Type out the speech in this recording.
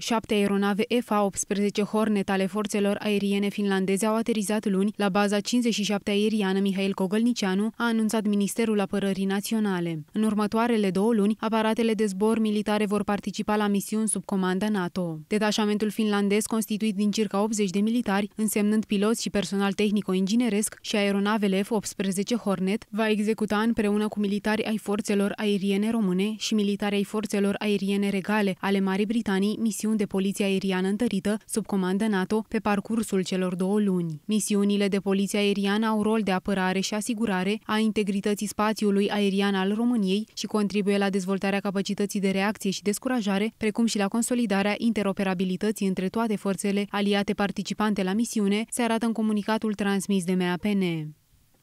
Șapte aeronave f 18 Hornet ale forțelor aeriene finlandeze au aterizat luni la baza 57 aeriană Mihail Kogălnicianu, a anunțat Ministerul Apărării Naționale. În următoarele două luni, aparatele de zbor militare vor participa la misiuni sub comanda NATO. Detașamentul finlandez, constituit din circa 80 de militari, însemnând piloți și personal tehnico-ingineresc și aeronavele F-18 Hornet, va executa împreună cu militari ai forțelor aeriene române și militari ai forțelor aeriene regale ale Marii Britanii misiuni misiuni de poliție aeriană întărită sub comandă NATO pe parcursul celor două luni. Misiunile de poliție aeriană au rol de apărare și asigurare a integrității spațiului aerian al României și contribuie la dezvoltarea capacității de reacție și descurajare, precum și la consolidarea interoperabilității între toate forțele aliate participante la misiune, se arată în comunicatul transmis de MAPN.